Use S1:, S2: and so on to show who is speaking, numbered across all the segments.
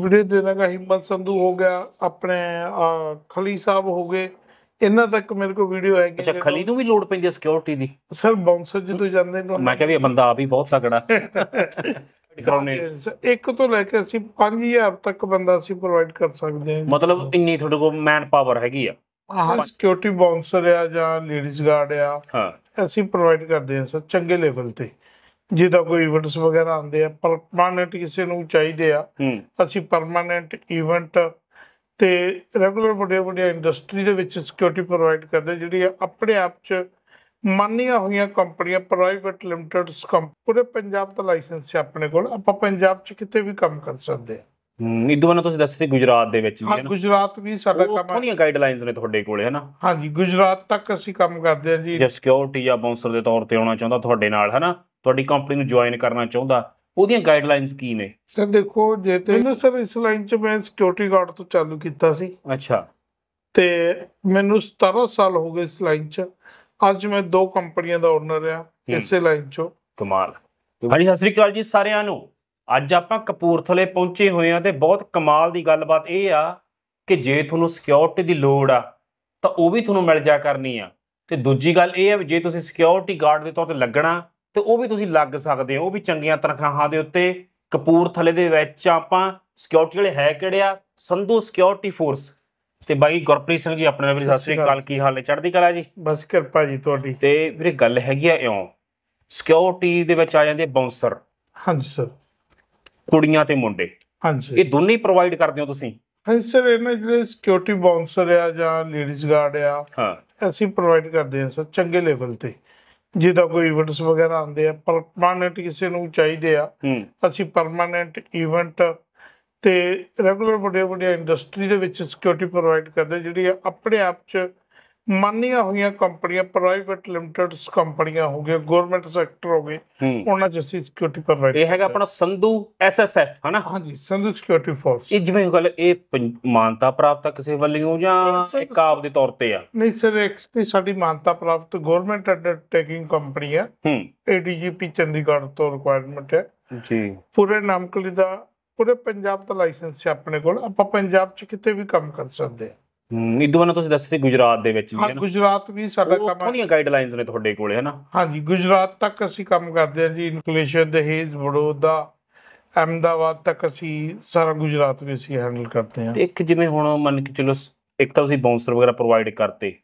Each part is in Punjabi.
S1: ਵੀਰੇ ਦੇ ਦਾਂਗਾ ਹਿੰਮਤ ਸੰਧੂ ਹੋ ਗਿਆ ਆਪਣੇ ਖਲੀ ਸਾਹਿਬ ਹੋ ਗਏ ਇਹਨਾਂ ਤੱਕ ਮੇਰੇ ਕੋਲ ਵੀਡੀਓ ਹੈਗੀ ਅੱਛਾ ਖਲੀ ਨੂੰ ਵੀ ਲੋਡ ਪੈਂਦੀ ਹੈ ਸਿਕਿਉਰਿਟੀ ਦੀ ਸਰ ਬਾਉਂਸਰ ਜਦੋਂ ਜਾਂਦੇ ਨੇ
S2: ਮੈਂ ਕਿਹਾ ਵੀ ਇਹ ਬੰਦਾ ਆ ਹੀ ਬਹੁਤ ਤਕੜਾ
S1: ਇੱਕ ਤੋਂ ਲੈ ਕੇ ਅਸੀਂ 5000 ਤੱਕ ਬੰਦਾ ਅਸੀਂ ਪ੍ਰੋਵਾਈਡ ਕਰ ਸਕਦੇ ਹਾਂ ਮਤਲਬ ਇੰਨੀ
S2: ਤੁਹਾਡੇ ਕੋਲ ਮੈਨ ਪਾਵਰ ਹੈਗੀ ਆ
S1: ਆਹ ਸਿਕਿਉਰਿਟੀ ਬਾਉਂਸਰ ਆ ਜਾਂ ਲੇਡੀਜ਼ ਗਾਰਡ ਆ ਹਾਂ ਅਸੀਂ ਪ੍ਰੋਵਾਈਡ ਕਰਦੇ ਹਾਂ ਸਰ ਚੰਗੇ ਲੈਵਲ ਤੇ ਜਿਹਦਾ ਕੋਈ ਇਵੈਂਟਸ ਵਗੈਰਾ ਆਉਂਦੇ ਆ ਪਰਮਾਨੈਂਟ ਕਿਸੇ ਨੂੰ ਚਾਹੀਦੇ ਆ ਅਸੀਂ ਪਰਮਾਨੈਂਟ ਇਵੈਂਟ ਤੇ ਰੈਗੂਲਰ ਵੱਡੇ ਵੱਡੇ ਇੰਡਸਟਰੀ ਦੇ ਵਿੱਚ ਸਿਕਿਉਰਿਟੀ ਪ੍ਰੋਵਾਈਡ ਕਰਦੇ ਜਿਹੜੀ ਆਪਣੇ ਆਪ 'ਚ ਮੰਨੀਆਂ ਹੋਈਆਂ ਕੰਪਨੀਆਂ ਪ੍ਰਾਈਵੇਟ ਲਿਮਟਿਡਸ ਕੰਪਨੀ ਪੂਰੇ ਪੰਜਾਬ ਦਾ ਲਾਇਸੈਂਸ ਹੈ ਆਪਣੇ ਕੋਲ ਆਪਾਂ ਪੰਜਾਬ 'ਚ ਕਿਤੇ ਵੀ ਕੰਮ ਕਰ ਸਕਦੇ ਆ
S2: ਇਦੋਂ ਬਾਅਦ ਤੁਸੀਂ ਦੱਸ ਸੀ ਗੁਜਰਾਤ ਦੇ ਵਿੱਚ ਵੀ ਹੈ ਨਾ ਹਾਂ ਗੁਜਰਾਤ ਵੀ ਸਾਡਾ ਕੰਮ ਉੱਥੋਂ ਦੀਆਂ ਗਾਈਡਲਾਈਨਸ ਨੇ ਤੁਹਾਡੇ ਕੋਲੇ ਹੈ ਨਾ
S1: ਹਾਂਜੀ ਗੁਜਰਾਤ ਤੱਕ ਅਸੀਂ ਕੰਮ ਕਰਦੇ ਹਾਂ ਜੀ ਜੇ
S2: ਸਿਕਿਉਰਿਟੀ ਜਾਂ ਬਾਉਂਸਰ ਦੇ ਤੌਰ ਤੇ ਆਉਣਾ ਚਾਹੁੰਦਾ ਤੁਹਾਡੇ ਨਾਲ ਹੈ ਨਾ ਤੁਹਾਡੀ ਕੰਪਨੀ ਨੂੰ ਜੁਆਇਨ ਕਰਨਾ ਚਾਹੁੰਦਾ ਉਹਦੀਆਂ ਗਾਈਡਲਾਈਨਸ ਕੀ ਨੇ
S1: ਸਰ ਦੇਖੋ ਜੇ ਤੇ ਮੈਨੂੰ ਸਰ ਇਸ ਲਾਈਨ 'ਚ ਮੈਂ ਸਿਕਿਉਰਿਟੀ ਗਾਰਡ ਤੋਂ ਚਾਲੂ ਕੀਤਾ ਸੀ ਅੱਛਾ ਤੇ ਮੈਨੂੰ 17 ਸਾਲ ਹੋ ਗਏ ਇਸ ਲਾਈਨ 'ਚ ਅੱਜ ਮੈਂ ਦੋ ਕੰਪਨੀਆਂ ਦਾ ਓਨਰ ਆ ਇਸੇ ਲਾਈਨ 'ਚੋਂ
S2: ਕਮਾਲ ਹਾਂਜੀ ਸਤਿ ਸ੍ਰੀ ਅਕਾਲ ਜੀ ਸਾਰਿਆਂ ਨੂੰ ਅੱਜ ਆਪਾਂ ਕਪੂਰਥਲੇ ਪਹੁੰਚੇ ਹੋਏ ਆ ਤੇ ਬਹੁਤ ਕਮਾਲ ਦੀ ਗੱਲਬਾਤ ਇਹ ਆ ਕਿ ਜੇ ਤੁਹਾਨੂੰ ਸਿਕਿਉਰਿਟੀ ਦੀ ਲੋੜ ਆ ਤਾਂ ਉਹ ਵੀ ਤੁਹਾਨੂੰ ਮਿਲ ਜਾ ਕਰਨੀ ਆ ਤੇ ਦੂਜੀ ਗੱਲ ਇਹ ਆ ਜੇ ਤੁਸੀਂ ਸਿਕਿਉਰਿਟੀ ਗਾਰਡ ਦੇ ਤੌਰ ਤੇ ਲੱਗਣਾ ਤੇ ਉਹ ਵੀ ਤੁਸੀਂ ਲੱਗ ਸਕਦੇ ਹੋ ਉਹ ਵੀ ਚੰਗੀਆਂ ਤਨਖਾਹਾਂ ਦੇ ਉੱਤੇ ਕਪੂਰਥਲੇ ਦੇ ਵਿੱਚ ਆਪਾਂ ਸਿਕਿਉਰਿਟੀ ਵਾਲੇ ਹੈ ਕਿਹੜੇ ਆ ਸੰਧੂ ਸਿਕਿਉਰਿਟੀ ਫੋਰਸ ਤੇ ਬਾਈ ਗੁਰਪ੍ਰੀਤ ਸਿੰਘ ਜੀ ਆਪਣੇ ਨਾਲ ਵੀ ਸਤਿ ਸ੍ਰੀ ਅਕਾਲ ਕੀ ਹਾਲ ਨੇ ਚੜ੍ਹਦੀ ਕਲਾ ਜੀ ਬਸ ਕਿਰਪਾ ਜੀ ਤੁਹਾਡੀ ਤੇ ਵੀਰੇ ਗੱਲ ਹੈਗੀ ਆ ਇਉਂ ਸਿਕਿਉਰਿਟੀ ਦੇ ਵਿੱਚ ਆ ਜਾਂਦੇ ਬਾਉਂਸਰ ਹਾਂਜੀ ਸਰ ਕੁੜੀਆਂ ਤੇ ਮੁੰਡੇ ਹਾਂਜੀ ਇਹ ਦੋਨੇ ਹੀ ਪ੍ਰੋਵਾਈਡ ਕਰਦੇ ਹੋ ਤੁਸੀਂ
S1: ਹਾਂ ਸਰ ਇਹਨਾਂ ਜਿਹੜੇ ਸਿਕਿਉਰਿਟੀ ਬਾਉਂਸਰ ਆ ਜਾਂ ਲੇਡੀਜ਼ ਗਾਰਡ ਆ ਹਾਂ ਅਸੀਂ ਪ੍ਰੋਵਾਈਡ ਕਰਦੇ ਹਾਂ ਸਰ ਚੰਗੇ ਲੈਵਲ ਤੇ ਜਿਹਦਾ ਕੋਈ ਇਵੈਂਟਸ ਵਗੈਰਾ ਆਉਂਦੇ ਆ ਪਰਮਾਨੈਂਟ ਕਿਸੇ ਨੂੰ ਚਾਹੀਦੇ ਆ ਅਸੀਂ ਪਰਮਾਨੈਂਟ ਇਵੈਂਟ ਤੇ ਰੈਗੂਲਰ ਵੱਡੇ ਵੱਡੇ ਇੰਡਸਟਰੀ ਦੇ ਵਿੱਚ ਸਿਕਿਉਰਿਟੀ ਪ੍ਰੋਵਾਈਡ ਕਰਦੇ ਜਿਹੜੀ ਆਪਣੇ ਆਪ 'ਚ ਮੰਨੀਆਂ ਹੋਈਆਂ ਕੰਪਨੀਆਂ ਪ੍ਰਾਈਵੇਟ ਲਿਮਟਿਡਸ ਕੰਪਨੀਆਂ ਹੋ ਗਏ ਗਵਰਨਮੈਂਟ ਸੈਕਟਰ ਹੋ ਗਏ ਉਹਨਾਂ ਚ ਅਸੀਂ ਸਿਕਿਉਰਿਟੀ ਪ੍ਰੋਵਾਈਡ ਇਹ ਹੈਗਾ ਆਪਣਾ ਸੰਧੂ ਐਸਐਸਐਫ ਹਨਾ ਹਾਂਜੀ ਸੰਧੂ ਸਿਕਿਉਰਿਟੀ
S2: ਫੋਰਸ ਇਹ ਜਿਵੇਂ ਗੱਲ ਇਹ ਮਾਨਤਾ ਪ੍ਰਾਪਤ ਕਿਸੇ ਵੱਲੋਂ ਜਾਂ ਇੱਕ ਆਪ ਦੇ ਤੌਰ ਤੇ ਆ
S1: ਨਹੀਂ ਸਰ ਇਹ ਸਾਡੀ ਮਾਨਤਾ ਪ੍ਰਾਪਤ ਗਵਰਨਮੈਂਟ ਅੰਡਰਟੇਕਿੰਗ ਕੰਪਨੀ ਆ ਏਡੀਜੀਪੀ ਚੰਡੀਗੜ੍ਹ ਤੋਂ ਰਿਕੁਆਇਰਮੈਂਟ ਹੈ ਜੀ ਪੂਰੇ ਨਾਮਕਲੀ ਦਾ ਪੂਰੇ ਪੰਜਾਬ ਦਾ ਲਾਇਸੈਂਸ ਹੈ ਆਪਣੇ ਕੋਲ ਆਪਾਂ ਪੰਜਾਬ ਚ ਕਿਤੇ ਵੀ ਕੰਮ ਕਰ ਸਕਦੇ ਆ
S2: ਇਦੋਂ ਨਾ ਤੁਸੀਂ ਦੱਸਿਆ ਸੀ ਗੁਜਰਾਤ ਦੇ ਵਿੱਚ ਵੀ ਹੈ ਨਾ ਹਾਂ ਗੁਜਰਾਤ
S1: ਵੀ ਸਾਡਾ ਕੰਮ ਉਹ ਦੀਆਂ
S2: ਗਾਈਡਲਾਈਨਸ ਨੇ ਤੁਹਾਡੇ ਕੋਲੇ ਹੈ ਨਾ
S1: ਹਾਂਜੀ ਗੁਜਰਾਤ ਤੱਕ ਅਸੀਂ ਕੰਮ ਕਰਦੇ ਹਾਂ ਜੀ ਇਨਕਲੇਸ਼ਨ ਦਹੇਜ ਬੜੋਦਾ ਅਹਮਦਾਬਾਦ ਤੱਕ ਅਸੀਂ ਸਾਰਾ ਗੁਜਰਾਤ ਵੀ ਅਸੀਂ ਹੈਂਡਲ ਕਰਦੇ ਹਾਂ ਤੇ
S2: ਇੱਕ ਜਿਵੇਂ ਹੁਣ ਮੰਨ ਕੇ ਚਲੋ ਇੱਕ ਤਾਂ ਤੁਸੀਂ ਬਾਉਂਸਰ ਵਗੈਰਾ ਪ੍ਰੋਵਾਈਡ ਕਰਤੇ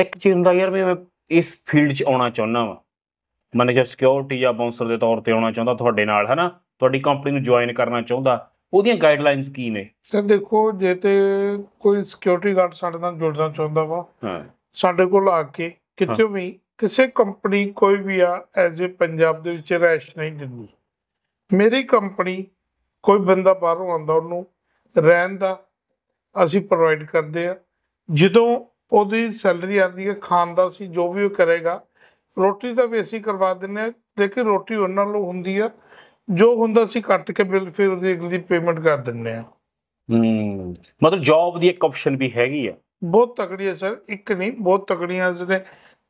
S2: ਇੱਕ ਚੀਜ਼ ਹੁੰਦਾ ਯਾਰ ਮੈਂ ਇਸ ਫੀਲਡ 'ਚ ਆਉਣਾ ਚਾਹੁੰਦਾ ਵਾਂ ਮੈਨੇਜਰ ਕੇ ਸਿਕਿਉਰਿਟੀ ਜਾਂ ਬਾਉਂਸਰ ਦੇ ਤੌਰ ਤੇ ਆਉਣਾ ਚਾਹੁੰਦਾ ਤੁਹਾਡੇ ਨਾਲ ਹੈ ਨਾ ਤੁਹਾਡੀ ਕੰਪਨੀ ਨੂੰ ਜੁਆਇਨ ਕਰਨਾ ਚਾਹੁੰਦਾ ਉਹਦੀਆਂ ਗਾਈਡਲਾਈਨਸ ਕੀ ਨੇ
S1: ਸਰ ਦੇਖੋ ਜੇ ਤੇ ਕੋਈ ਸਿਕਿਉਰਿਟੀ ਗਾਰਡ ਸਾਡੇ ਨਾਲ ਜੁੜਨਾ ਚਾਹੁੰਦਾ ਵਾ ਹਾਂ ਸਾਡੇ ਕੋਲ ਆ ਕੇ ਕਿਤੇ ਵੀ ਕਿਸੇ ਕੰਪਨੀ ਕੋਈ ਵੀ ਆ ਐਜ਼ ਅ ਪੰਜਾਬ ਦੇ ਵਿੱਚ ਰੈਸ਼ ਨਹੀਂ ਦਿੰਦੀ ਮੇਰੀ ਕੰਪਨੀ ਕੋਈ ਬੰਦਾ ਬਾਹਰੋਂ ਆਉਂਦਾ ਉਹਨੂੰ ਰਹਿਣ ਦਾ ਅਸੀਂ ਪ੍ਰੋਵਾਈਡ ਕਰਦੇ ਆ ਜਦੋਂ ਉਹਦੀ ਸੈਲਰੀ ਆਉਂਦੀ ਹੈ ਖਾਣ ਦਾ ਸੀ ਜੋ ਵੀ ਉਹ ਕਰੇਗਾ ਰੋਟੀ ਦਾ ਵੀ ਅਸੀਂ ਕਰਵਾ ਦਿੰਨੇ ਆ ਦੇਖੀ ਰੋਟੀ ਉਹਨਾਂ ਨੂੰ ਹੁੰਦੀ ਆ ਜੋ ਹੁੰਦਾ ਸੀ ਕੱਟ ਕੇ ਫਿਰ ਫਿਰ ਉਹਦੀ ਅਗਲੀ ਪੇਮੈਂਟ ਕਰ ਦਿੰਨੇ ਆ
S2: ਹੂੰ
S1: ਮਤਲਬ ਜੌਬ ਦੀ ਇੱਕ ਆਪਸ਼ਨ ਵੀ ਹੈਗੀ ਆ ਬਹੁਤ ਤਕੜੀ ਹੈ ਸਰ ਇੱਕ ਨਹੀਂ ਬਹੁਤ ਤਕੜੀਆਂ ਜਿਹਦੇ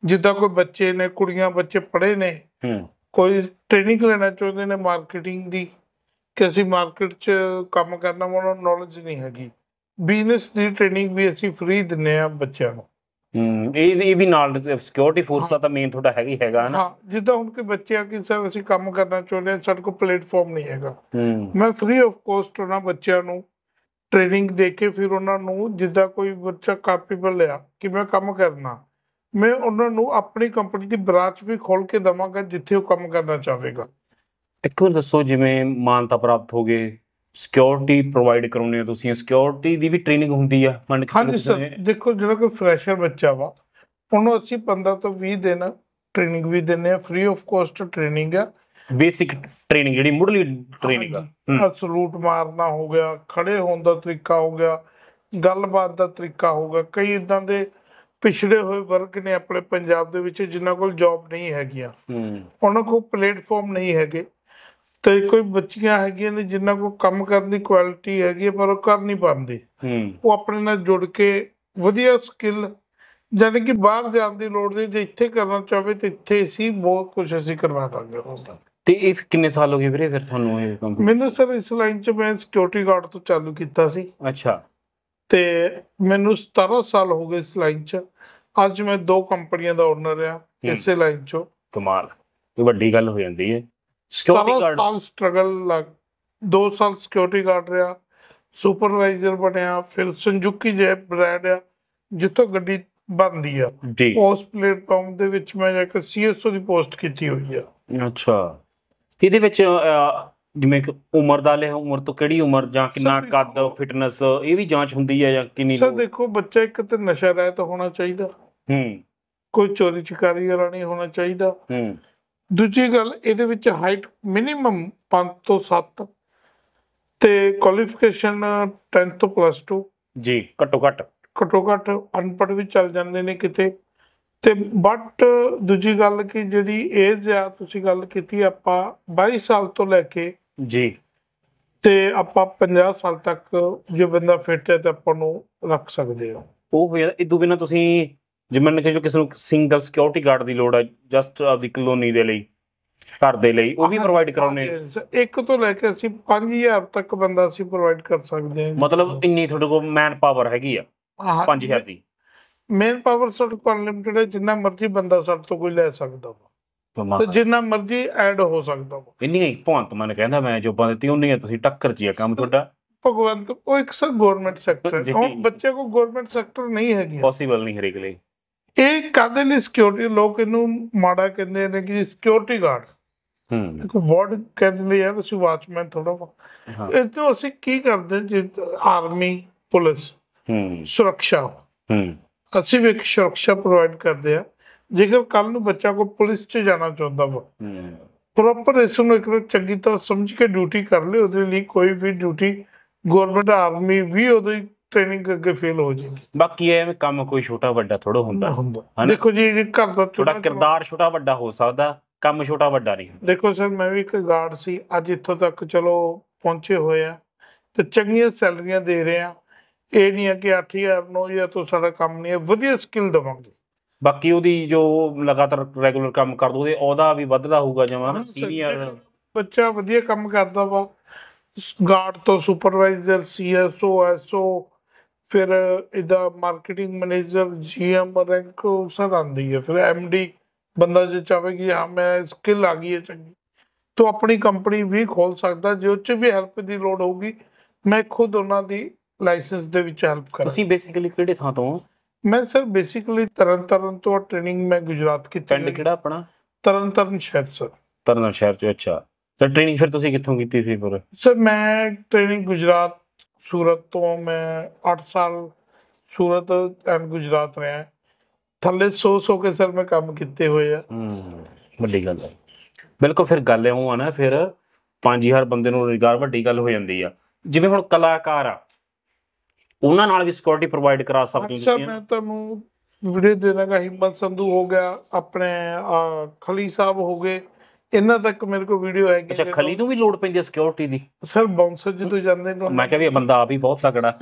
S1: ਜਿੱਦਾਂ ਕੋਈ ਬੱਚੇ ਨੇ ਕੁੜੀਆਂ ਬੱਚੇ ਪੜ੍ਹੇ ਨੇ ਹੂੰ ਕੋਈ ਟ੍ਰੇਨਿੰਗ ਲੈਣਾ ਚਾਹੁੰਦੇ ਨੇ ਮਾਰਕੀਟਿੰਗ ਦੀ ਕਿ ਅਸੀਂ ਮਾਰਕੀਟ 'ਚ ਕੰਮ ਕਰਨਾ ਉਹਨਾਂ ਨੂੰ ਨੌਲੇਜ ਨਹੀਂ ਹੈਗੀ ਬਿਜ਼ਨਸ ਦੀ ਟ੍ਰੇਨਿੰਗ ਵੀ ਅਸੀਂ ਫ੍ਰੀ ਦਿੰਨੇ ਆ ਬੱਚਿਆਂ ਨੂੰ
S2: ਹੂੰ ਇਹ ਇਹ ਵੀ ਨਾਲ ਸਿਕਿਉਰਿਟੀ ਫੋਰਸ ਦਾ ਤਾਂ ਮੇਨ ਤੁਹਾਡਾ ਹੈਗਾ ਹੀ ਹੈਗਾ ਹਨਾ ਹਾਂ
S1: ਜਿੱਦਾਂ ਹੁਣ ਕਿ ਬੱਚੇ ਆ ਕਿ ਸਰ ਅਸੀਂ ਕੰਮ ਕਰਨਾ ਚਾਹੁੰਦੇ ਹਾਂ ਸਾਡੇ ਕੋਲ ਪਲੇਟਫਾਰਮ ਨਹੀਂ ਹੈਗਾ ਮੈਂ ਫ੍ਰੀ ਆਫ ਕੋਸਟ ਉਹਨਾਂ ਬੱਚਿਆਂ ਨੂੰ ਟ੍ਰੇਨਿੰਗ ਦੇ ਕੇ ਫਿਰ ਉਹਨਾਂ ਨੂੰ ਜਿੱਦਾਂ ਕੋਈ ਬੱਚਾ ਕੈਪੇਬਲ ਆ ਕਿ ਮੈਂ ਕੰਮ ਕਰਨਾ ਮੈਂ ਉਹਨਾਂ ਨੂੰ ਆਪਣੀ ਕੰਪਨੀ ਦੀ ਬ੍ਰਾਂਚ ਵੀ ਖੋਲ ਕੇ ਦਵਾਂਗਾ ਜਿੱਥੇ ਉਹ ਕੰਮ ਕਰਨਾ ਚਾਹੇਗਾ
S2: ਇੱਕ ਹੋਰ ਦੱਸੋ ਜਿਵੇਂ ਮਾਨਤਾ ਪ੍ਰਾਪਤ ਹੋ ਗਏ ਸਿਕਿਉਰਿਟੀ ਪ੍ਰੋਵਾਈਡ ਕਰਉਂਦੇ ਹੋ ਤੁਸੀਂ ਸਿਕਿਉਰਿਟੀ ਦੀ ਵੀ ਟ੍ਰੇਨਿੰਗ ਹੁੰਦੀ ਆ ਮੰਨ ਕੇ ਹਾਂਜੀ ਸਰ
S1: ਦੇਖੋ ਜਿਹੜਾ ਕੋਈ ਫਰੈਸ਼ਰ ਬੱਚਾ ਵਾ ਉਹਨੂੰ ਅਸੀਂ 15 ਤੋਂ 20 ਦਿਨ ਟ੍ਰੇਨਿੰਗ ਵੀ ਦਿੰਨੇ ਆ ਫ੍ਰੀ ਆਫ ਕਾਸਟ ਟ੍ਰੇਨਿੰਗ ਆ
S2: ਬੇਸਿਕ ਟ੍ਰੇਨਿੰਗ ਜਿਹੜੀ ਮੁੱਢਲੀ ਟ੍ਰੇਨਿੰਗ ਆ
S1: ਅਬਸੋਲੂਟ ਮਾਰਨਾ ਹੋ ਗਿਆ ਖੜੇ ਹੋਣ ਦਾ ਤਰੀਕਾ ਹੋ ਗਿਆ ਗੱਲਬਾਤ ਦਾ ਤਰੀਕਾ ਹੋ ਗਿਆ ਕਈ ਇਦਾਂ ਦੇ ਪਿਛੜੇ ਹੋਏ ਵਰਗ ਨੇ ਆਪਣੇ ਪੰਜਾਬ ਦੇ ਵਿੱਚ ਜਿਨ੍ਹਾਂ ਕੋਲ ਜੌਬ ਨਹੀਂ ਹੈਗੀਆਂ ਉਹਨਾਂ ਕੋਲ ਪਲੇਟਫਾਰਮ ਨਹੀਂ ਹੈਗੇ ਤੇ ਕੋਈ ਬੱਚੀਆਂ ਹੈਗੀਆਂ ਨੇ ਜਿਨ੍ਹਾਂ ਕੋ ਕੰਮ ਕਰਨ ਦੀ ਕੁਆਲਿਟੀ ਹੈਗੀ ਪਰ ਉਹ ਕਰ ਨਹੀਂ ਪਾਉਂਦੇ ਉਹ ਆਪਣੇ ਨਾਲ ਜੁੜ ਕੇ ਵਧੀਆ ਸਕਿੱਲ ਜਾਨੀ ਕਿ ਬਾਹਰ ਜਾਣ ਦੀ ਲੋੜ ਨਹੀਂ ਜੇ ਇੱਥੇ ਕਰਨਾ ਚਾਹਵੇ ਤੇ ਇੱਥੇ ਸੀ ਬਹੁਤ ਕੁਝ ਅਸੀਂ ਕਰਵਾ ਦਾਂਗੇ
S2: ਤੇ ਇਹ ਕਿੰਨੇ ਸਾਲ ਹੋ ਗਏ ਵੀਰੇ ਫਿਰ ਤੁਹਾਨੂੰ ਇਹ ਕੰਮ
S1: ਮੈਨੂੰ ਸਰ ਇਸ ਲਾਈਨ 'ਚ ਮੈਂ ਸਿਕਿਉਰਿਟੀ ਗਾਰਡ ਤੋਂ ਚਾਲੂ ਕੀਤਾ ਸੀ ਅੱਛਾ ਤੇ ਮੈਨੂੰ 17 ਸਾਲ ਹੋ ਗਏ ਇਸ ਲਾਈਨ 'ਚ ਅੱਜ ਮੈਂ ਦੋ ਕੰਪਨੀਆਂ ਦਾ ਓਨਰ ਆ ਇਸੇ ਲਾਈਨ 'ਚੋਂ ਕਮਾਲ
S2: ਇਹ ਵੱਡੀ ਗੱਲ ਹੋ ਜਾਂਦੀ ਹੈ ਸਿਕਿਉਰਿਟੀ ਗਾਰਡ
S1: ਸਾਲ ਸਟਰਗਲ ਲੱਗ 2 ਸਾਲ ਸਿਕਿਉਰਿਟੀ ਗਾਰਡ ਰਿਹਾ ਸੁਪਰਵਾਈਜ਼ਰ ਬਣਿਆ ਫਿਰ ਸੰਜੁਕੀ ਜੇ ਬ੍ਰੈਂਡ ਆ ਜਿੱਥੋਂ ਗੱਡੀ ਬੰਦੀ ਆ ਉਸ ਪਲੇਟਫਾਰਮ ਦੇ ਵਿੱਚ ਮੈਂ ਇੱਕ ਸੀਐਸਓ ਦੀ ਪੋਸਟ ਕੀਤੀ ਹੋਈ ਆ
S2: ਅੱਛਾ ਇਹਦੇ ਵਿੱਚ ਜਿਵੇਂ ਕਿ ਉਮਰ ਦਾ ਲੈ ਉਮਰ ਤੋਂ ਕਿਹੜੀ ਉਮਰ ਜਾਂ ਕਿੰਨਾ ਕੱਦ ਫਿਟਨੈਸ ਇਹ ਵੀ ਜਾਂਚ ਹੁੰਦੀ ਹੈ ਜਾਂ ਕਿੰਨੀ ਸਰ
S1: ਦੇਖੋ ਬੱਚਾ ਇੱਕ ਤੇ ਨਸ਼ਾ ਰਹਿਤ ਹੋਣਾ ਚਾਹੀਦਾ ਹੂੰ ਕੋਈ ਚੋਰੀ ਚਕਾਰੀ ਵਾਲਾ ਨਹੀਂ ਹੋਣਾ ਚਾਹੀਦਾ ਹੂੰ ਦੂਜੀ ਗੱਲ ਇਹਦੇ ਵਿੱਚ ਹਾਈਟ ਮਿਨੀਮਮ 5 ਤੋਂ 7 ਤੇ ਕੁਆਲੀਫਿਕੇਸ਼ਨ 10th ਤੋਂ ਪਲੱਸ 2 ਜੀ ਘੱਟੋ ਘੱਟ ਘੱਟੋ ਘੱਟ ਅਨਪੜ੍ਹ ਵੀ ਚੱਲ ਜਾਂਦੇ ਨੇ ਕਿਤੇ ਤੇ ਬਟ ਦੂਜੀ ਗੱਲ ਕਿ ਜਿਹੜੀ ਏਜ ਆ ਤੁਸੀਂ ਗੱਲ ਕੀਤੀ ਆਪਾਂ 22 ਸਾਲ ਤੋਂ ਲੈ ਕੇ ਜੀ ਤੇ ਆਪਾਂ 50 ਸਾਲ ਤੱਕ ਜੇ ਬੰਦਾ ਫਿੱਟ ਹੈ ਤਾਂ ਆਪਾਂ ਨੂੰ ਰੱਖ ਸਕਦੇ ਹਾਂ
S2: ਉਹ ਹੋ ਇਦੋਂ ਬਿਨਾ ਤੁਸੀਂ ਜਿਵੇਂ ਨੇ ਕਿ ਜੋ ਕਿਸੇ ਨੂੰ ਸਿੰਗਲ ਸਿਕਿਉਰਿਟੀ ਗਾਰਡ ਦੀ ਲੋੜ ਹੈ ਜਸਟ ਆਪਦੀ ਕਲੋਨੀ ਦੇ ਲਈ ਘਰ ਦੇ ਲਈ ਉਹ ਵੀ ਪ੍ਰੋਵਾਈਡ ਕਰਾਉਨੇ
S1: ਇੱਕ ਤੋਂ ਲੈ ਕੇ ਅਸੀਂ 5000 ਤੱਕ ਬੰਦਾ ਅਸੀਂ ਪ੍ਰੋਵਾਈਡ ਕਰ ਸਕਦੇ ਹਾਂ ਮਤਲਬ
S2: ਇੰਨੀ ਤੁਹਾਡੇ ਕੋਲ ਮੈਨ ਪਾਵਰ ਹੈਗੀ ਆ 5000 ਦੀ
S1: ਮੈਨ ਪਾਵਰ ਸਾਡੇ ਕੋਲ ਅਨਲਿਮਿਟਿਡ ਹੈ ਜਿੰਨਾ ਮਰਜ਼ੀ ਬੰਦਾ ਸਾਡੇ ਤੋਂ ਕੋਈ ਲੈ ਸਕਦਾ
S2: ਵਾ ਤੇ ਜਿੰਨਾ
S1: ਮਰਜ਼ੀ ਐਡ ਹੋ ਸਕਦਾ ਵਾ
S2: ਇੰਨੀ ਹੀ ਭਵੰਤ ਮਨ ਕਹਿੰਦਾ ਮੈਂ ਜੋ ਬੰਦ ਦਿੱਤੀ ਉਹਨੀਆਂ ਤੁਸੀਂ ਟੱਕਰ ਚ ਆ ਕੰਮ ਤੁਹਾਡਾ
S1: ਭਗਵੰਤ ਉਹ ਇੱਕ ਸਾ ਗਵਰਨਮੈਂਟ ਸੈਕਟਰ ਹੈ ਉਹ ਬੱਚੇ ਕੋ ਗਵਰਨਮੈਂਟ ਸੈਕਟਰ ਨਹੀਂ ਹੈਗੀ ਪੋਸੀਬਲ ਨਹੀਂ ਹਰੇਕ ਲਈ ਇਹ ਕਾਦੇ ਲਈ ਸਿਕਿਉਰਿਟੀ ਲੋਕ ਇਹਨੂੰ ਮਾੜਾ ਕਹਿੰਦੇ ਨੇ ਕਿ ਸਿਕਿਉਰਿਟੀ ਗਾਰਡ ਹੂੰ ਇੱਕ ਵਰਡ ਕਹਿੰਦੇ ਆ ਤੁਸੀਂ ਵਾਚਮੈਨ ਥੋੜਾ ਇਹ ਤੋਂ ਅਸੀਂ ਕੀ ਕਰਦੇ ਜੀ ਆਰਮੀ ਪੁਲਿਸ ਹੂੰ ਸੁਰੱਖਿਆ ਹੂੰ ਅਸੀਂ ਵੀ ਇੱਕ ਸੁਰੱਖਿਆ ਪ੍ਰੋਵਾਈਡ ਕਰਦੇ ਆ ਜੇਕਰ ਕੱਲ ਨੂੰ ਬੱਚਾ ਕੋ ਪੁਲਿਸ 'ਚ ਜਾਣਾ ਚਾਹੁੰਦਾ ਵਾ ਪ੍ਰੋਪਰ ਇਸ ਨੂੰ ਇੱਕ ਚੰਗੀ ਤਰ੍ਹਾਂ ਸਮਝ ਕੇ ਡਿਊਟੀ ਕਰ ਲਿਓ ਉਹਦੇ ਲਈ ਕੋਈ ਵੀ ਡਿਊਟੀ ਗਵਰਨਮੈਂਟ ਆਰਮੀ ਵੀ ਉਹਦੇ ਟ੍ਰੇਨਿੰਗ ਅੱਗੇ ਫੇਲ ਹੋ ਜੀ
S2: ਬਾਕੀ ਇਹ ਕੰਮ ਕੋਈ ਛੋਟਾ ਵੱਡਾ ਥੋੜਾ ਹੁੰਦਾ ਦੇਖੋ ਜੀ ਇਹ ਘਰ ਦਾ ਥੋੜਾ ਕਿਰਦਾਰ ਛੋਟਾ ਵੱਡਾ ਹੋ ਸਕਦਾ ਕੰਮ ਛੋਟਾ ਵੱਡਾ ਨਹੀਂ
S1: ਦੇਖੋ ਸਰ ਮੈਂ ਵੀ ਇੱਕ ਗਾਰਡ ਸੀ ਅੱਜ ਇੱਥੋਂ ਤੱਕ ਚਲੋ ਪਹੁੰਚੇ ਹੋਏ ਆ ਤੇ ਚੰਗੀਆਂ ਸੈਲਰੀਆਂ ਦੇ ਰਹੇ ਆ ਇਹ ਨਹੀਂ ਹੈ ਕਿ 8000 9000 ਤੋਂ ਸਾਡਾ ਕੰਮ ਨਹੀਂ ਹੈ ਵਧੀਆ ਸਕਿੱਲ ਦਵਾਂਗੇ
S2: ਬਾਕੀ ਉਹਦੀ ਜੋ ਲਗਾਤਾਰ ਰੈਗੂਲਰ ਕੰਮ ਕਰਦਾ ਉਹਦੇ ਉਹਦਾ ਵੀ ਵੱਧਦਾ ਹੋਊਗਾ ਜਮਾ ਸੀਨੀਅਰ
S1: ਬੱਚਾ ਵਧੀਆ ਕੰਮ ਕਰਦਾ ਵਾ ਗਾਰਡ ਤੋਂ ਸੁਪਰਵਾਈਜ਼ਰ ਸੀਐਸਓ ਐਸਓ ਫਿਰ ਇਹਦਾ ਮਾਰਕੀਟਿੰਗ ਮੈਨੇਜਰ ਜੀਐਮ ਰੈਂਕ ਉਸਰ ਆਂਦੀ ਹੈ ਫਿਰ ਐਮਡੀ ਬੰਦਾ ਜੇ ਚਾਹੇ ਕਿ ਹਾਂ ਮੈਂ ਸਕਿੱਲ ਆ ਗਈ ਹੈ ਚੰਗੀ ਤੋ ਆਪਣੀ ਕੰਪਨੀ ਵੀ ਖੋਲ ਸਕਦਾ ਜੇ ਉੱਚ ਵੀ ਹੈਲਪ ਦੀ ਲੋੜ ਹੋਊਗੀ ਮੈਂ ਖੁਦ ਉਹਨਾਂ ਦੀ ਲਾਇਸੈਂਸ ਦੇ ਵਿੱਚ ਹੈਲਪ ਕਰਾਂ ਤੁਸੀਂ ਬੇਸਿਕਲੀ ਕਿਹੜੇ ਥਾਂ ਤੋਂ ਮੈਂ ਸਰ ਬੇਸਿਕਲੀ ਤਰਨਤਰਨ ਤੋਂ ਟ੍ਰੇਨਿੰਗ ਮੈਂ ਗੁਜਰਾਤ ਕੀਤੀ ਪਿੰਡ ਕਿਹੜਾ ਆਪਣਾ ਤਰਨਤਰਨ ਸ਼ਹਿਰ ਸਰ
S2: ਤਰਨਤਰਨ ਸ਼ਹਿਰ ਚ ਅੱਛਾ ਤਾਂ ਟ੍ਰੇਨਿੰਗ ਫਿਰ ਤੁਸੀਂ ਕਿੱਥੋਂ ਕੀਤੀ ਸੀ ਫਿਰ
S1: ਸਰ ਮੈਂ ਟ੍ਰੇਨਿੰਗ ਗੁਜਰਾਤ ਸੂਰਤ ਤੋਂ ਮੈਂ 8 ਸਾਲ ਸੂਰਤ ਐਂਡ ਗੁਜਰਾਤ ਰਿਹਾ ਥੱਲੇ 100 100 ਕੇ ਸਰ ਮੈਂ ਕੰਮ ਕੀਤੇ ਹੋਏ ਆ
S2: ਹਮ ਵੱਡੀ ਗੱਲ ਹੈ ਬਿਲਕੁਲ ਫਿਰ ਗੱਲ ਇਹ ਆ ਨਾ ਫਿਰ 5000 ਬੰਦੇ ਨੂੰ ਰੋਜ਼ਗਾਰ ਵੱਡੀ ਗੱਲ ਹੋ ਜਾਂਦੀ ਆ ਜਿਵੇਂ ਹੁਣ ਕਲਾਕਾਰ ਆ ਉਹਨਾਂ ਨਾਲ ਵੀ ਸਿਕਿਉਰਿਟੀ ਪ੍ਰੋਵਾਈਡ ਕਰਾ ਸਕਦੇ ਸੀ ਅੱਛਾ ਮੈਂ
S1: ਤੁਹਾਨੂੰ ਵੀਡੀਓ ਦੇ ਦਾਂਗਾ ਹਿੰਮਤ ਸੰਧੂ ਹੋ ਗਿਆ ਆਪਣੇ ਖਲੀ ਸਾਹਿਬ ਹੋ ਗਏ ਇਹਨਾਂ ਤੱਕ ਮੇਰੇ ਕੋਲ ਵੀਡੀਓ ਹੈ ਕਿ ਅੱਛਾ ਖਲੀ ਨੂੰ ਵੀ ਲੋਡ ਪੈਂਦੀ ਹੈ ਸਿਕਿਉਰਿਟੀ ਦੀ ਸਰ ਬਾਉਂਸਰ ਜਦੋਂ ਜਾਂਦੇ ਨੇ ਮੈਂ ਕਹਿੰਦਾ ਵੀ ਇਹ ਬੰਦਾ ਆਪ ਹੀ ਬਹੁਤ ਤਕੜਾ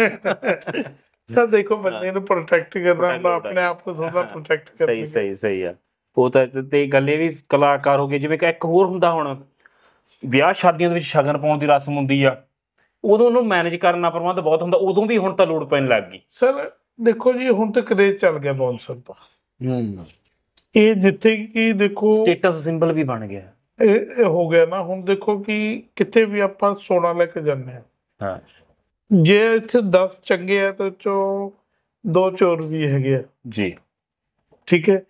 S1: ਸਰ ਦੇਖੋ ਬੰਦੇ ਨੂੰ ਪ੍ਰੋਟੈਕਟ ਕਰਨਾ ਹੁੰਦਾ ਆਪਣੇ ਆਪ ਨੂੰ ਥੋੜਾ ਪ੍ਰੋਟੈਕਟ ਕਰਨਾ ਸਹੀ
S2: ਸਹੀ ਸਹੀ ਆ ਉਹ ਤਾਂ ਤੇ ਗੱਲ ਇਹ ਵੀ ਕਲਾਕਾਰ ਹੋ ਗਏ ਜਿਵੇਂ ਕਿ ਇੱਕ ਹੋਰ ਹੁੰਦਾ ਹੁਣ ਵਿਆਹ ਸ਼ਾਦੀਆਂ ਦੇ ਵਿੱਚ ਸ਼ਗਨ ਪਾਉਣ ਦੀ ਰਸਮ ਹੁੰਦੀ ਆ ਉਦੋਂ ਉਹਨੂੰ ਮੈਨੇਜ ਕਰਨਾ
S1: ਪ੍ਰਬੰਧ ਬਹੁਤ ਹੁੰਦਾ ਉਦੋਂ ਵੀ ਹੁਣ ਤਾਂ ਲੋਡ ਪੈਣ ਲੱਗ ਗਈ ਸਰ ਦੇਖੋ ਜੀ ਹੁਣ ਤਾਂ ਕਰੇਜ ਚੱਲ ਗਿਆ ਬਾਉਂਸਰ ਦਾ ਹੂੰ ਇਹ ਜਿੱਥੇ ਕੀ ਦੇਖੋ ਸਟੇਟਸ ਸਿੰਬਲ ਵੀ ਬਣ ਗਿਆ ਇਹ ਹੋ ਗਿਆ ਨਾ ਹੁਣ ਦੇਖੋ ਕਿ ਕਿੱਥੇ ਵੀ ਆਪਾਂ ਸੋਨਾ ਲੈ ਕੇ ਜਾਂਦੇ ਆ ਹਾਂ ਜੇ ਇੱਥੇ 10 ਚੰਗੇ ਆ ਤਾਂ ਚੋ ਦੋ ਚੋਰ ਵੀ ਹੈਗੇ ਆ ਜੀ ਠੀਕ ਹੈ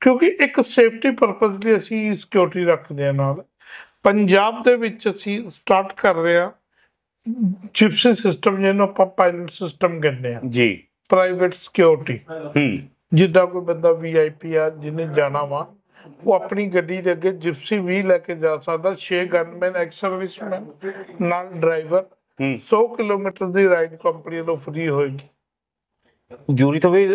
S1: ਕਿਉਂਕਿ ਇੱਕ ਸੇਫਟੀ ਪਰਪਸ ਲਈ ਅਸੀਂ ਸਿਕਿਉਰਿਟੀ ਰੱਖਦੇ ਆ ਨਾਲ ਪੰਜਾਬ ਦੇ ਵਿੱਚ ਅਸੀਂ ਸਟਾਰਟ ਕਰ ਰਹੇ ਆ ਚਿਪਸ ਸਿਸਟਮ ਜਿਹਨੂੰ ਆਪਾਂ ਪਾਇਲਟ ਸਿਸਟਮ ਕਹਿੰਦੇ ਆ ਜੀ ਪ੍ਰਾਈਵੇਟ ਸਿਕਿਉਰਿਟੀ ਹੂੰ ਜਿੱਦਾਂ ਕੋਈ ਬੰਦਾ ਵੀਆਈਪੀ ਆ ਜਿਹਨੇ ਜਾਣਾ ਵਾ ਉਹ ਆਪਣੀ ਗੱਡੀ ਦੇ ਅੱਗੇ ਜਿਪਸੀ ਵੀ ਲੈ ਕੇ ਜਾ ਸਕਦਾ 6 ਗਨਮੈਨ ਐਕਸ ਸਰਵਿਸਮੈਨ ਨਾਲ ਡਰਾਈਵਰ 100 ਕਿਲੋਮੀਟਰ ਦੀ ਰਾਈਡ ਕੰਪਨੀ ਨੂੰ ਫ੍ਰੀ ਹੋਏਗੀ
S2: ਜੂਰੀ ਤੋਂ ਵੀ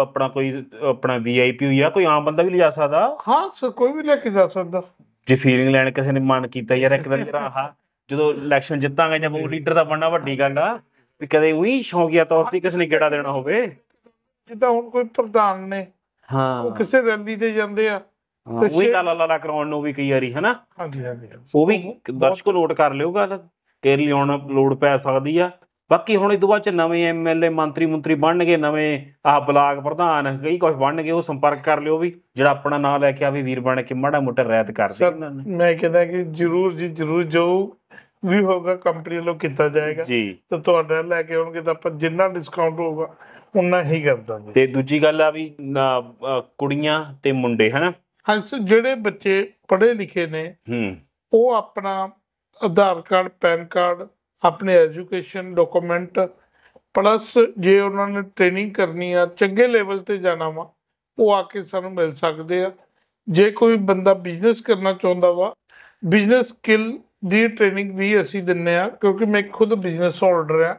S2: ਆਪਣਾ ਕੋਈ ਆਪਣਾ ਵੀਆਈਪੀ ਜਾਂ ਕੋਈ ਆਮ ਬੰਦਾ ਵੀ ਲਿਜਾ ਸਕਦਾ
S1: ਹਾਂ ਸਰ ਕੋਈ ਵੀ ਲੈ ਕੇ ਜਾ ਸਕਦਾ
S2: ਜੇ ਫੀਲਿੰਗ ਲੈਣ ਕਿਸੇ ਨੇ ਮਨ ਕੀਤਾ ਯਾਰ ਇੱਕ ਦਿਨ ਜਰਾ ਆਹ ਜਦੋਂ ਇਲੈਕਸ਼ਨ ਜਿੱਤਾਂਗੇ ਜਾਂ ਉਹ ਲੀਡਰ ਦਾ ਬਣਨਾ ਵੱਡੀ ਗੱਲ ਆ ਵੀ ਕਦੇ ਉਹੀ ਸ਼ੌਂਕੀਆ ਤੌਰ ਤੇ ਕਿਸੇ ਨੇ ਗੇੜਾ ਦੇਣਾ ਹੋਵੇ
S1: ਜਿੱਦਾਂ ਹੁਣ ਕੋਈ ਪ੍ਰਧਾਨ ਨੇ ਹਾਂ ਉਹ ਕਿਸੇ ਰੈਲੀ ਤੇ ਜਾਂਦੇ ਆ ਉਹ ਹੀ ਲਾਲਾ
S2: ਲਾ ਕਰਾਉਣ ਨੂੰ ਵੀ ਕਈ ਵਾਰੀ ਹਨਾ ਹਾਂਜੀ ਹਾਂਜੀ ਉਹ ਵੀ ਦਰਸ਼ਕੋ ਨੋਟ ਕਰ ਲਿਓਗਾ ਗੱਲ ਕੇਰ ਲਿਓਣ ਲੋੜ ਪੈ ਸਕਦੀ ਆ ਬਾਕੀ ਹੁਣ ਇਦੋਂ ਬਾਅਦ ਚ ਨਵੇਂ ਐਮਐਲਏ ਮੰਤਰੀ ਮੰਤਰੀ ਬਣਨਗੇ ਨਵੇਂ ਆ ਬਲਾਕ ਪ੍ਰਧਾਨ ਕਈ ਕੁਝ ਬਣਨਗੇ ਉਹ ਸੰਪਰਕ ਕਰ ਲਿਓ ਵੀ ਜਿਹੜਾ ਆਪਣਾ ਨਾਮ ਲੈ ਕੇ ਆ ਵੀ ਵੀਰ ਬਣ ਕੇ ਮਾੜਾ ਮੋਟਾ ਰੈਤ ਕਰ ਦੇ
S1: ਮੈਂ ਕਹਿੰਦਾ ਕਿ ਜਰੂਰ ਜੀ ਜਰੂਰ ਜੋ ਵੀ ਹੋਗਾ ਕੰਪਨੀ ਵੱਲੋਂ ਕੀਤਾ ਜਾਏਗਾ ਤੇ ਤੁਹਾਡਾ ਲੈ ਕੇ ਆਉਣਗੇ ਤਾਂ ਆਪਾਂ ਜਿੰਨਾ ਡਿਸਕਾਊਂਟ ਹੋਊਗਾ ਉਨਾ ਹੀ ਕਰ ਦਾਂਗੇ
S2: ਤੇ ਦੂਜੀ ਗੱਲ ਆ ਵੀ ਕੁੜੀਆਂ ਤੇ ਮੁੰਡੇ ਹਨਾ ਹੰਸ ਜਿਹੜੇ ਬੱਚੇ ਪੜ੍ਹੇ ਲਿਖੇ ਨੇ ਹੂੰ
S1: ਉਹ ਆਪਣਾ ਆਧਾਰ ਕਾਰਡ ਪੈਨ ਕਾਰਡ ਆਪਣੇ ਐਜੂਕੇਸ਼ਨ ਡਾਕੂਮੈਂਟ ਪਲੱਸ ਜੇ ਉਹਨਾਂ ਨੇ ਟ੍ਰੇਨਿੰਗ ਕਰਨੀ ਆ ਚੰਗੇ ਲੈਵਲ ਤੇ ਜਾਣਾ ਵਾ ਉਹ ਆ ਕੇ ਸਾਨੂੰ ਮਿਲ ਸਕਦੇ ਆ ਜੇ ਕੋਈ ਬੰਦਾ ਬਿਜ਼ਨਸ ਕਰਨਾ ਚਾਹੁੰਦਾ ਵਾ ਬਿਜ਼ਨਸ ਸਕਿੱਲ ਦੀ ਟ੍ਰੇਨਿੰਗ ਵੀ ਅਸੀਂ ਦਿੰਨੇ ਆ ਕਿਉਂਕਿ ਮੈਂ ਖੁਦ ਬਿਜ਼ਨਸ ਹੋਲਡਰ ਆ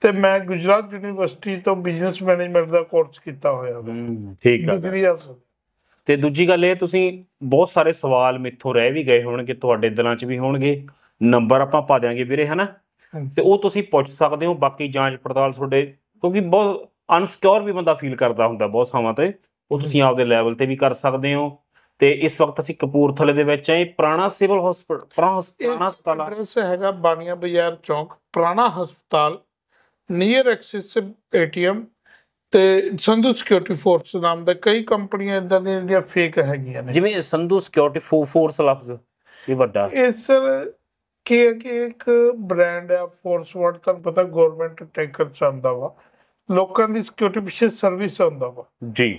S1: ਤੇ ਮੈਂ ਗੁਜਰਾਤ ਯੂਨੀਵਰਸਿਟੀ ਤੋਂ ਬਿਜ਼ਨਸ ਮੈਨੇਜਮੈਂਟ ਦਾ ਕੋਰਸ ਕੀਤਾ ਹੋਇਆ ਹੈ ਠੀਕ ਹੈ ਜੀ ਹਾਸਲ
S2: ਤੇ ਦੂਜੀ ਗੱਲ ਇਹ ਤੁਸੀਂ ਬਹੁਤ ਸਾਰੇ ਸਵਾਲ ਮਿੱਥੋਂ ਰਹਿ ਵੀ ਗਏ ਹੋਣਗੇ ਤੁਹਾਡੇ ਦਿਲਾਂ 'ਚ ਵੀ ਹੋਣਗੇ ਨੰਬਰ ਆਪਾਂ ਪਾ ਦਿਆਂਗੇ ਵੀਰੇ ਹਨਾ ਤੇ ਉਹ ਤੁਸੀਂ ਪੁੱਛ ਸਕਦੇ ਹੋ ਬਾਕੀ ਜਾਂਚ ਪੜਤਾਲ ਤੁਹਾਡੇ ਕਿਉਂਕਿ ਬਹੁਤ ਅਨਸਿਕਿਉਰ ਵੀ ਬੰਦਾ ਫੀਲ ਕਰਦਾ ਹੁੰਦਾ ਬਹੁਤ ਸਮਾਂ ਤੇ ਉਹ ਤੁਸੀਂ ਆਪਦੇ ਲੈਵਲ ਤੇ ਵੀ ਕਰ ਸਕਦੇ ਹੋ ਤੇ ਇਸ ਵਕਤ ਅਸੀਂ ਕਪੂਰਥਲੇ ਦੇ ਵਿੱਚ ਆਏ
S1: ਪੁਰਾਣਾ ਸਿਵਲ ਹਸਪਤਾਲ ਪੁਰਾਣਾ ਹਸਪਤਾਲ ਐਡਰੈਸ ਹੈਗਾ ਬਾਣੀਆਂ ਬਾਜ਼ਾਰ ਚੌਂਕ ਪੁਰਾਣਾ ਹਸਪਤਾਲ ਨੀਅਰ ਐਕਸਿਸ ਏਟੀਐਮ ਤੇ ਸੰਧੂ ਸਿਕਿਉਰਿਟੀ ਫੋਰਸ ਨਾਮ ਦਾ ਕਈ ਕੰਪਨੀਆਂ ਇਦਾਂ ਦੀਆਂ ਜਿਹੜੀਆਂ ਫੇਕ ਹੈਗੀਆਂ ਨੇ ਜਿਵੇਂ ਸੰਧੂ ਸਿਕਿਉਰਿਟੀ ਫੋਰਸ ਲਫ਼ਜ਼ ਇਹ ਵੱਡਾ ਇਹ ਸਰ ਕਿ ਕਿ ਇੱਕ ਬ੍ਰਾਂਡ ਹੈ ਫੋਰਸ ਵਰਡ ਤੁਹਾਨੂੰ ਪਤਾ ਗਵਰਨਮੈਂਟ ਟੈਂਕਰ ਚਾਹੁੰਦਾ ਵਾ ਲੋਕਾਂ ਦੀ ਸਿਕਿਉਰਿਟੀ ਪਿੱਛੇ ਸਰਵਿਸ ਹੁੰਦਾ ਵਾ ਜੀ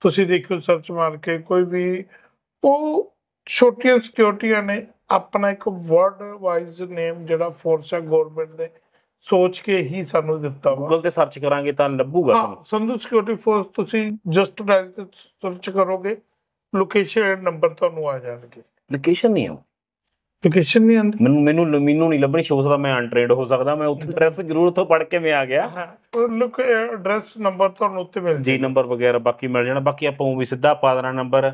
S1: ਤੁਸੀਂ ਦੇਖੋ ਸਰਚ ਮਾਰ ਕੇ ਕੋਈ ਵੀ ਉਹ ਛੋਟੀਆਂ ਸਿਕਿਉਰਟੀਆਂ ਨੇ ਆਪਣਾ ਇੱਕ ਵਰਡ ਵਾਈਜ਼ ਨੇਮ ਜਿਹੜਾ ਫੋਰਸ ਹੈ ਗਵਰਨਮੈਂਟ ਦੇ ਸੋਚ ਕੇ ਹੀ ਸਾਨੂੰ ਦਿੱਤਾ ਵਾ ਗੂਗਲ
S2: ਤੇ ਸਰਚ ਕਰਾਂਗੇ ਤਾਂ ਲੱਭੂਗਾ ਤੁਹਾਨੂੰ
S1: ਸੰਧੂ ਸਿਕਿਉਰਿਟੀ ਫੋਰਸ ਤੁਸੀਂ ਜਸਟ ਡਾਇਲ ਤੇ ਸਰਚ ਕਰੋਗੇ ਲੋਕੇਸ਼ਨ ਐਂਡ ਨੰਬਰ ਤੁਹਾਨੂੰ ਆ ਜਾਣਗੇ
S2: ਲੋਕੇਸ਼ਨ ਨਹੀਂ ਆਉਂ
S1: ਲੋਕੇਸ਼ਨ ਨਹੀਂ ਆਉਂਦੀ
S2: ਮੈਨੂੰ ਮੈਨੂੰ ਮੈਨੂੰ ਨਹੀਂ ਲੱਭਣੀ ਹੋ ਸਕਦਾ ਮੈਂ ਅਨਟ੍ਰੇਨਡ ਹੋ ਸਕਦਾ ਮੈਂ ਉੱਥੇ ਐਡਰੈਸ ਜ਼ਰੂਰ ਉੱਥੋਂ ਪੜ ਕੇ ਮੈਂ ਆ ਗਿਆ ਹਾਂ ਲੁੱਕ ਐਡਰੈਸ ਨੰਬਰ ਤੁਹਾਨੂੰ ਉੱਤੇ ਮਿਲ ਜੀ ਨੰਬਰ ਵਗੈਰਾ ਬਾਕੀ ਮਿਲ ਜਾਣਾ ਬਾਕੀ ਆਪਾਂ ਉਹ ਵੀ ਸਿੱਧਾ ਪਾ ਦੇਣਾ ਨੰਬਰ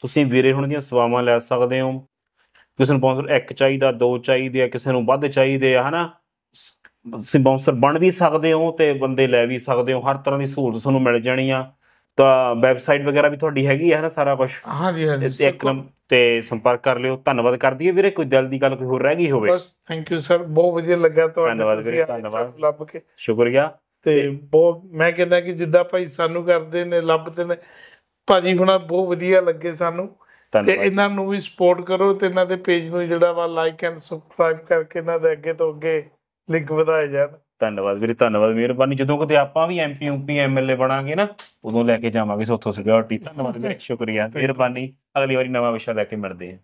S2: ਤੁਸੀਂ ਵੀਰੇ ਹੁਣ ਦੀਆਂ ਸਵਾਵਾਂ ਲੈ ਸਕਦੇ ਹੋ ਕਿਸੇ ਨੂੰ ਸਪਾਂਸਰ ਇੱਕ ਚਾਹੀਦਾ ਦੋ ਚਾਹੀਦੇ ਆ ਕਿਸੇ ਨੂੰ ਵੱਧ ਚਾਹੀਦੇ ਆ ਹਨਾ ਤੁਸੀਂ ਬਾਉਂਸਰ ਬਣ ਵੀ ਸਕਦੇ ਹੋ ਤੇ ਬੰਦੇ ਲੈ ਵੀ ਸਕਦੇ ਹੋ ਹਰ ਤਰ੍ਹਾਂ ਦੀ ਸਹੂਲਤ ਤੁਹਾਨੂੰ ਮਿਲ ਜਾਣੀ ਆ ਤਾਂ ਵੈਬਸਾਈਟ ਵਗੈਰਾ ਵੀ ਤੁਹਾਡੀ ਹੈਗੀ ਹੈ ਨਾ ਸਾਰਾ ਕੁਝ
S1: ਹਾਂਜੀ ਹਾਂਜੀ ਤੇ ਇਕਰਮ
S2: ਤੇ ਸੰਪਰਕ ਕਰ ਲਿਓ ਧੰਨਵਾਦ ਕਰਦੀ ਦਈਏ ਵੀਰੇ ਕੋਈ ਦਿਲ ਦੀ ਗੱਲ ਕੋਈ ਹੋਰ ਰਹਿ ਗਈ ਹੋਵੇ ਬਸ
S1: ਥੈਂਕ ਯੂ ਸਰ ਬਹੁਤ ਵਧੀਆ ਲੱਗਾ ਤੁਹਾਡਾ ਤੁਸੀਂ ਧੰਨਵਾਦ ਲੱਭ ਕੇ ਸ਼ੁਕਰੀਆ ਤੇ ਬਹੁਤ ਮੈਂ ਕਹਿੰਦਾ ਕਿ ਜਿੱਦਾਂ ਭਾਈ ਸਾਨੂੰ ਕਰਦੇ ਨੇ ਲੱਭਦੇ ਨੇ ਭਾਜੀ ਹੁਣਾ ਬਹੁਤ ਵਧੀਆ ਲੱਗੇ ਸਾਨੂੰ ਤੇ ਇਹਨਾਂ ਨੂੰ ਵੀ ਸਪੋਰਟ ਕਰੋ ਤੇ ਇਹਨਾਂ ਦੇ ਪੇਜ ਨੂੰ ਜਿਹੜਾ ਵਾ ਲਾਈਕ ਐਂਡ ਸਬਸਕ੍ਰਾਈਬ ਕਰਕੇ ਇਹਨਾਂ ਦੇ ਅੱਗੇ ਤੋਂ ਅੱਗੇ ਲਿੰਕ ਵਧਾਏ ਜਾਣ
S2: ਧੰਨਵਾਦ ਵੀਰੇ ਧੰਨਵਾਦ ਮਿਹਰਬਾਨੀ ਜਦੋਂ ਕਦੇ ਆਪਾਂ ਵੀ ਐਮਪੀ ਯੂਪੀ ਐਮਐਲਏ ਬਣਾਂਗੇ ਨਾ ਉਦੋਂ ਲੈ ਕੇ ਜਾਵਾਂਗੇ ਸੋਥੋ ਸਿਕਿਉਰਿਟੀ ਧੰਨਵਾਦ ਵੀਰੇ ਸ਼ੁਕਰੀਆ ਮਿਹਰਬਾਨੀ ਅਗਲੀ ਵਾਰੀ ਨਵਾਂ ਵਿਸ਼ਾ ਲੈ ਕੇ ਮਿਲਦੇ ਹਾਂ